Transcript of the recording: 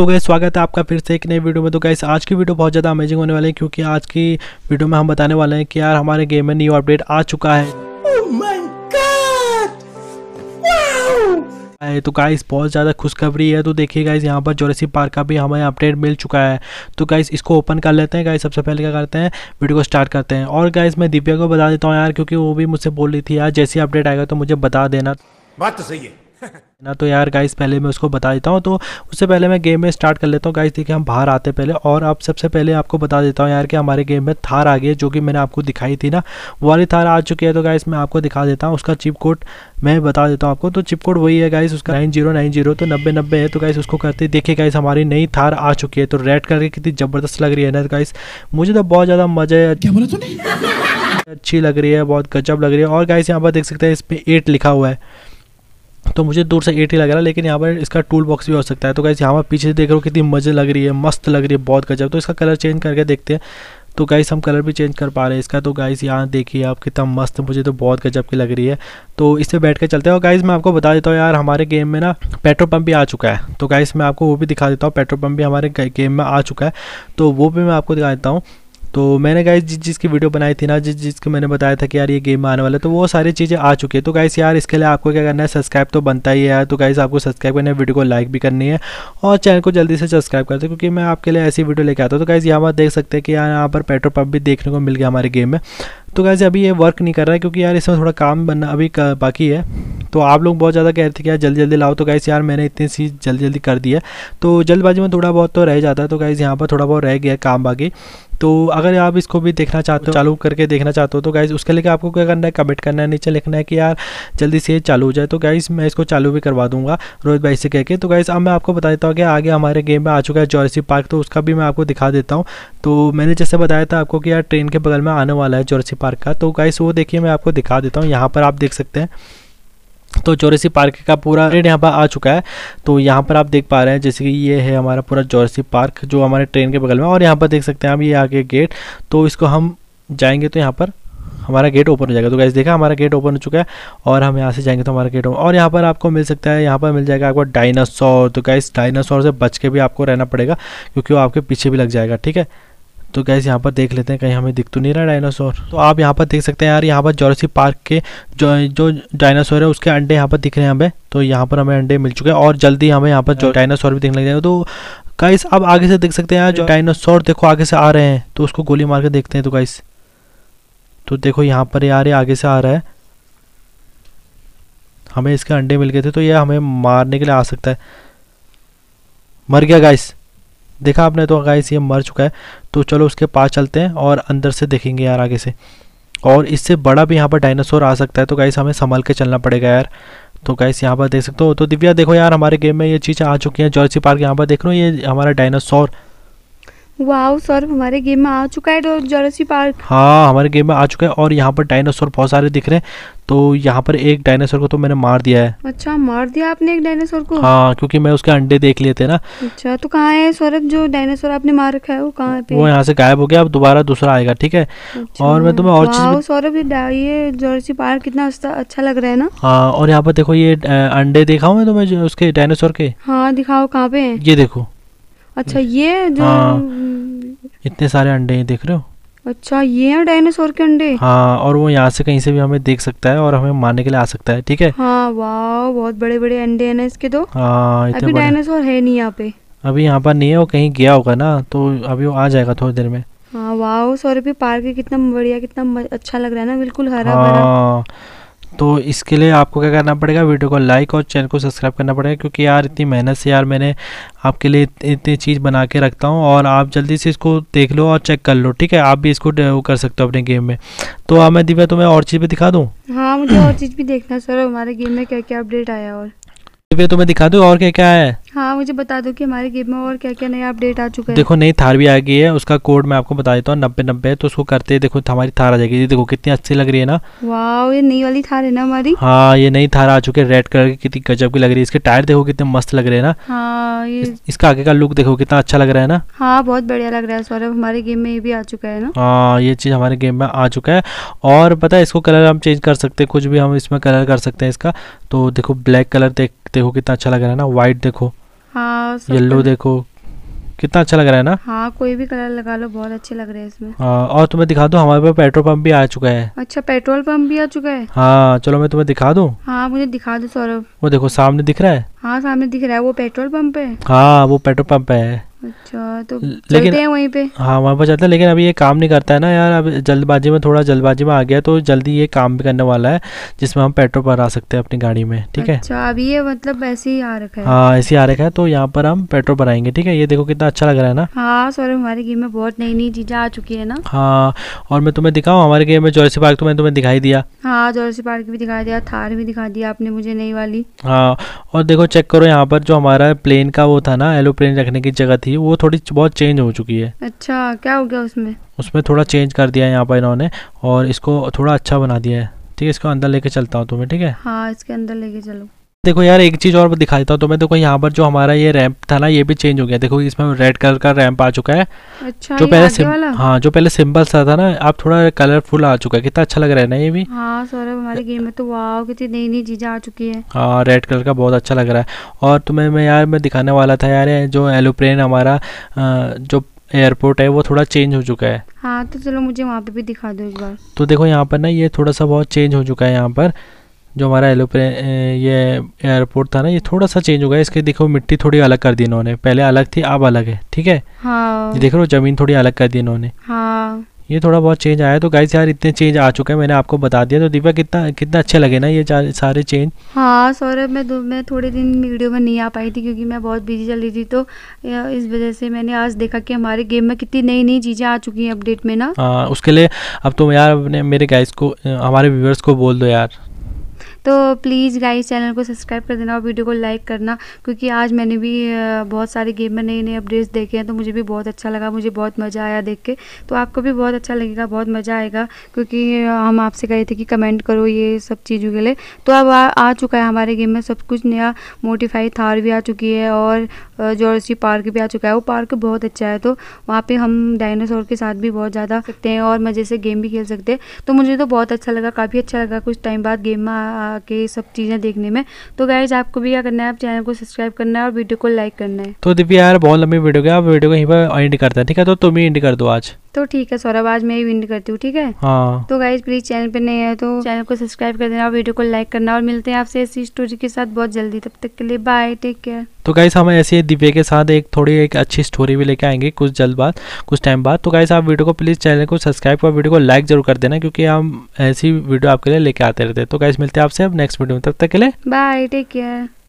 सो गए स्वागत है आपका फिर से एक नए वीडियो में तो गैस आज की वीडियो बहुत ज़्यादा अमेजिंग होने वाली है क्योंकि आज की वीडियो में हम बताने वाले हैं कि यार हमारे गेम में न्यू अपडेट आ चुका oh है तो गाइस बहुत ज़्यादा खुशखबरी है तो देखिए गाइस यहाँ पर जोरेसी पार्क का भी हमें अपडेट मिल चुका है तो गाइस इसको ओपन कर लेते हैं गाइस सबसे पहले क्या करते हैं वीडियो को स्टार्ट करते हैं और गाइस मैं दिव्या को बता देता हूँ यार क्योंकि वो भी मुझसे बोल रही थी यार जैसी अपडेट आएगा तो मुझे बता देना बात तो सही है ना तो यार गाइस पहले मैं उसको बता देता हूँ तो उससे पहले मैं गेम में स्टार्ट कर लेता हूँ गाइस देखिए हम बाहर आते पहले और अब सबसे पहले आपको बता देता हूँ यार कि हमारे गेम में थार आ गई है जो कि मैंने आपको दिखाई थी ना वो वाली थार आ चुकी है तो गाइस मैं आपको दिखा देता हूँ उसका चिप कोड मैं बता देता हूँ आपको तो चिप कोड वही है गाइस उसका नाइन जीरो नाइन जीरो तो नब्बे नब्बे है तो गाइस उसको करते देखिए गाइस हमारी नई थार आ चुकी है तो रेड कलर की कितनी ज़बरदस्त लग रही है ना गाइस मुझे तो बहुत ज़्यादा मजा है अच्छी लग रही है बहुत गजब लग रही है और गाइस यहाँ पर देख सकते हैं इस पर एट लिखा हुआ है तो मुझे दूर से एट ही लग रहा है लेकिन यहाँ पर इसका टूल बॉक्स भी हो सकता है तो कैसे यहाँ पर पीछे से देख रहे हो कितनी मज़े लग रही है मस्त लग रही है बहुत गजब तो इसका कलर चेंज करके देखते हैं तो गाइस हम कलर भी चेंज कर पा रहे हैं इसका तो गाइस यहाँ देखिए आप कितना मस्त मुझे तो बहुत गजब की लग रही है तो इससे बैठ के चलते हैं और गाइस मैं आपको बता देता हूँ यार हमारे गेम में ना पेट्रोल पंप भी आ चुका है तो गाइस मैं आपको वो भी दिखा देता हूँ पेट्रोल पंप भी हमारे गेम में आ चुका है तो वो भी मैं आपको दिखा देता हूँ तो मैंने गाइस जिस जिसकी वीडियो बनाई थी ना जिस जिसके मैंने बताया था कि यार ये गेम आने वाला है तो वो सारी चीज़ें आ चुकी है तो गाइस यार इसके लिए आपको क्या करना है सब्सक्राइब तो बनता ही है तो गाइस आपको सब्सक्राइब करना है वीडियो को लाइक भी करनी है और चैनल को जल्दी से सब्सक्राइब करते क्योंकि मैं आपके लिए ऐसी वीडियो लेके आता हूँ तो गाइज़ यहाँ पर देख सकते हैं कि यार यहाँ पर पेट्रोल पंप भी देखने को मिल गया हमारे गेम में तो गाइज अभी ये वर्क नहीं कर रहा है क्योंकि यार इसमें थोड़ा काम बनना अभी बाकी है तो आप लोग बहुत ज़्यादा कह रहे थे कि यार जल्दी जल्दी लाओ तो गाइस यार मैंने इतनी सी जल्दी जल्दी कर दी है तो जल्दबाजी में थोड़ा बहुत तो रह जाता है तो गाइस यहाँ पर थोड़ा बहुत रह गया काम बाकी तो अगर आप इसको भी देखना चाहते हो चालू करके देखना चाहते हो तो गाइज़ उसके लिए आपको क्या करना है कमेंट करना है नीचे लिखना है कि यार जल्दी से ये चालू हो जाए तो गाइज़ मैं इसको चालू भी करवा दूंगा रोहित भाई से कह के तो गाइज़ अब मैं आपको बता देता हूँ कि आगे हमारे गेम में आ चुका है जॉर्सी पार्क तो उसका भी मैं आपको दिखा देता हूँ तो मैंने जैसे बताया था आपको कि यार ट्रेन के बगल में आने वाला है जॉर्सी पार्क का तो गाइस वो देखिए मैं आपको दिखा देता हूँ यहाँ पर आप देख सकते हैं तो चौरसी पार्क का पूरा ट्रेन यहाँ पर आ चुका है तो यहाँ पर आप देख पा रहे हैं जैसे कि ये है हमारा पूरा चौरसी पार्क जो हमारे ट्रेन के बगल में और यहाँ पर देख सकते हैं आप ये आगे गेट तो इसको हम जाएंगे तो यहाँ पर हमारा गेट ओपन हो जाएगा तो गैस देखा हमारा गेट ओपन हो चुका है और हम यहाँ से जाएंगे तो हमारा गेट ओपन और यहाँ पर आपको मिल सकता है यहाँ पर मिल जाएगा आपको डायनासोर तो गैस डायनासोर से बच के भी आपको रहना पड़ेगा क्योंकि वो आपके पीछे भी लग जाएगा ठीक है तो गैस यहाँ पर देख लेते हैं कहीं हमें दिख तो नहीं रहा डायनासोर तो आप यहाँ पर देख सकते हैं यार यहाँ पर जोरसी पार्क के जो जो डायनासोर है उसके अंडे यहाँ पर दिख रहे हैं हमें तो यहाँ पर हमें अंडे मिल चुके हैं और जल्दी हमें यहाँ पर जो डायनासोर भी देखने लग जाएगा तो गाइस अब आगे से देख सकते हैं यार जो डायनासोर देखो आगे से आ रहे हैं तो उसको गोली मार के देखते हैं तो गाइस तो देखो यहाँ पर यार ये आगे से आ रहा है हमें इसके अंडे मिल गए थे तो यह हमें मारने के लिए आ सकता है मर गया गाइस देखा आपने तो गाइस ये मर चुका है तो चलो उसके पास चलते हैं और अंदर से देखेंगे यार आगे से और इससे बड़ा भी यहाँ पर डायनासोर आ सकता है तो गाइस हमें संभल के चलना पड़ेगा यार तो गाइस यहाँ पर देख सकते हो तो दिव्या देखो यार हमारे गेम में ये चीज़ आ चुकी है जॉर्सी पार्क यहाँ पर देख रहे हो ये हमारा डायनासोर वाओ सर हमारे गेम में आ चुका है जोरसी पार्क हाँ हमारे गेम में आ चुका है और यहाँ पर डायनासोर बहुत सारे दिख रहे हैं तो यहाँ पर एक डायनासोर को तो मैंने मार दिया है अच्छा मार दिया आपने एक डायनासोर को हाँ क्योंकि मैं उसके अंडे देख लिए थे ना अच्छा तो कहाँ है सौरभ जो डायनासोर आपने मार रखा है वो कहाँ पे? वो यहाँ से गायब हो गया अब दोबारा दूसरा आएगा ठीक है अच्छा, और मैं तुम्हें और सौरभ ये जोरसी पार्क कितना अच्छा लग रहा है ना हाँ और यहाँ पर देखो ये अंडे देखा मैं तुम्हें उसके डायनासोर के हाँ दिखाओ कहाँ पे है ये देखो अच्छा ये जो हाँ, हम्म। इतने सारे अंडे हैं देख रहे हो अच्छा ये है डायनासोर के अंडे हाँ और वो यहाँ से कहीं से भी हमें देख सकता है और हमें मारने के लिए आ सकता है ठीक है हाँ वाह बहुत बड़े बड़े अंडे हैं ना इसके दो तो। हाँ डायनासोर है नहीं यहाँ पे अभी यहाँ पर नहीं है वो कहीं गया होगा ना तो अभी वो आ जाएगा थोड़ी देर में हाँ वाह सौरभ पार्क कितना बढ़िया कितना अच्छा लग रहा है ना बिल्कुल हरा हाँ। भरा तो इसके लिए आपको क्या करना पड़ेगा वीडियो को लाइक और चैनल को सब्सक्राइब करना पड़ेगा क्योंकि यार इतनी मेहनत से यार मैंने आपके लिए इतनी चीज़ बना के रखता हूँ और आप जल्दी से इसको देख लो और चेक कर लो ठीक है आप भी इसको कर सकते हो अपने गेम में तो आप हाँ, मैं दिव्या तुम्हें और चीज़ भी दिखा दूँ हाँ मुझे और चीज़ भी देखना सर हमारे गेम में क्या क्या अपडेट आया और दिव्या तुम्हें दिखा दूँ और क्या क्या है हाँ मुझे बता दो कि हमारे गेम में और क्या क्या नया अपडेट आ चुका है देखो नई थार भी आ गई है उसका कोड मैं आपको बता देता हूँ नब्बे नब्बे तो उसको करते देखो हमारी थार आ जाएगी देखो कितनी अच्छी लग रही है ना वाह ये नई वाली थार है ना हमारी हाँ ये नई थार आ चुकी है रेड कलर की कितनी गजब की लग रही है इसके टायर देखो कितने मस्त लग रहे हैं ना हाँ ये इसका आगे का लुक देखो कितना अच्छा लग रहा है ना हाँ बहुत बढ़िया लग रहा है सौरभ हमारे गेम में ये भी आ चुका है ना हाँ ये चीज हमारे गेम में आ चुका है और पता है इसको कलर हम चेंज कर सकते हैं कुछ भी हम इसमें कलर कर सकते हैं इसका तो देखो ब्लैक कलर देखो कितना अच्छा लग रहा है ना व्हाइट देखो हाँ येल्लो देखो कितना अच्छा लग रहा है ना हाँ कोई भी कलर लगा लो बहुत अच्छे लग रहे हैं इसमें हाँ और तुम्हें दिखा दो हमारे पास पेट्रोल पंप भी आ चुका है अच्छा पेट्रोल पंप भी आ चुका है हाँ चलो मैं तुम्हें दिखा दूँ हाँ मुझे दिखा दो सौरभ वो देखो सामने दिख रहा है हाँ सामने दिख रहा है वो पेट्रोल पंप है हाँ वो पेट्रोल पंप है अच्छा तो लेकिन हैं वहीं पे हाँ वहाँ पर चलते हैं लेकिन अभी ये काम नहीं करता है ना यार अभी जल्दबाजी में थोड़ा जल्दबाजी में आ गया तो जल्दी ये काम भी करने वाला है जिसमें हम पेट्रोल पर आ सकते हैं अपनी गाड़ी में ठीक है अच्छा अभी ये मतलब ऐसे ही आ रखा है हाँ ऐसे ही आ रखा है तो यहाँ पर हम पेट्रोल पर आएंगे ठीक है ये देखो कितना अच्छा लग रहा है ना हाँ सॉरी हमारे गेम में बहुत नई नई चीजें आ चुकी है ना हाँ और मैं तुम्हें दिखाऊँ हमारे गेम में जोरसी पार्क तो मैंने तुम्हें दिखाई दिया हाँ जोरसी पार्क भी दिखा दिया थार भी दिखा दिया आपने मुझे नई वाली हाँ और देखो चेक करो यहाँ पर जो हमारा प्लेन का वो था ना एलो प्लेन रखने की जगह थी थी वो थोड़ी बहुत चेंज हो चुकी है अच्छा क्या हो गया उसमें उसमें थोड़ा चेंज कर दिया है यहाँ पर इन्होंने और इसको थोड़ा अच्छा बना दिया है ठीक है इसको अंदर लेके चलता हूँ तुम्हें ठीक है हाँ इसके अंदर लेके चलो देखो यार एक चीज़ और दिखा देता हूँ तुम्हें देखो यहाँ पर जो हमारा ये रैंप था ना ये भी चेंज हो गया देखो इसमें रेड कलर का रैंप आ चुका है अच्छा, जो पहले सिम, हाँ जो पहले सिंपल सा था ना अब थोड़ा कलरफुल आ चुका है कितना अच्छा लग रहा है ना ये भी हाँ तो नई नई आ चुकी है हाँ रेड कलर का बहुत अच्छा लग रहा है और तुम्हें मैं यार मैं दिखाने वाला था यार जो एलोप्लेन हमारा जो एयरपोर्ट है वो थोड़ा चेंज हो चुका है हाँ तो चलो मुझे वहाँ पे भी दिखा दो एक बार तो देखो यहाँ पर ना ये थोड़ा सा बहुत चेंज हो चुका है यहाँ पर जो हमारा एलोप्लेन ये एयरपोर्ट था ना ये थोड़ा सा चेंज हो गया इसके देखो मिट्टी थोड़ी अलग कर दी इन्होंने पहले अलग थी अब अलग है ठीक है हाँ। ये देख रहे हो जमीन थोड़ी अलग कर दी इन्होंने हाँ। ये थोड़ा बहुत चेंज आया तो गाइस यार इतने चेंज आ चुके हैं मैंने आपको बता दिया तो दीपा कितना कितना अच्छे लगे ना ये सारे चेंज हाँ सौरभ मैं मैं थोड़े दिन वीडियो में नहीं आ पाई थी क्योंकि मैं बहुत बिजी चल रही थी तो इस वजह से मैंने आज देखा कि हमारे गेम में कितनी नई नई चीज़ें आ चुकी हैं अपडेट में ना हाँ उसके लिए अब तो यार मेरे गाइस को हमारे व्यूवर्स को बोल दो यार तो प्लीज़ गाइस चैनल को सब्सक्राइब कर देना और वीडियो को लाइक करना क्योंकि आज मैंने भी बहुत सारे गेम में नए नए अपडेट्स देखे हैं तो मुझे भी बहुत अच्छा लगा मुझे बहुत मज़ा आया देख के तो आपको भी बहुत अच्छा लगेगा बहुत मज़ा आएगा क्योंकि हम आपसे कहे थे कि कमेंट करो ये सब चीज़ों के लिए तो अब आ, आ चुका है हमारे गेम में सब कुछ नया मोटिफाई थार भी आ चुकी है और जॉर्सी पार्क भी आ चुका है वो पार्क बहुत अच्छा है तो वहाँ पर हम डायनासोर के साथ भी बहुत ज़्यादा सकते हैं और मज़े से गेम भी खेल सकते हैं तो मुझे तो बहुत अच्छा लगा काफ़ी अच्छा लगा कुछ टाइम बाद गेम में के सब चीज़ें देखने में तो गाइज आपको भी क्या करना है आप चैनल को सब्सक्राइब करना है और वीडियो को लाइक करना है तो दीपी यार बहुत लंबी वीडियो है आप वीडियो को यहीं पर एंड करते हैं ठीक है तो तुम ही एंड कर दो आज तो ठीक है सौरभ आज मैं विन करती हूँ ठीक है हाँ। तो गाइज प्लीज चैनल पे नहीं है तो चैनल को सब्सक्राइब कर देना और वीडियो को लाइक करना और मिलते हैं आपसे ऐसी स्टोरी के साथ बहुत जल्दी तब तक के लिए बाय टेक केयर तो गाइस हम ऐसे ही दिव्य के साथ एक थोड़ी एक अच्छी स्टोरी भी लेके आएंगे कुछ जल्द बाद कुछ टाइम बाद तो गाइस आप वीडियो को प्लीज़ चैनल को सब्सक्राइब और वीडियो को लाइक जरूर कर देना क्योंकि हम ऐसी वीडियो आपके लिए लेके आते रहते हैं तो गाइस मिलते हैं आपसे अब नेक्स्ट वीडियो में तब तक के लिए बाय टेक केयर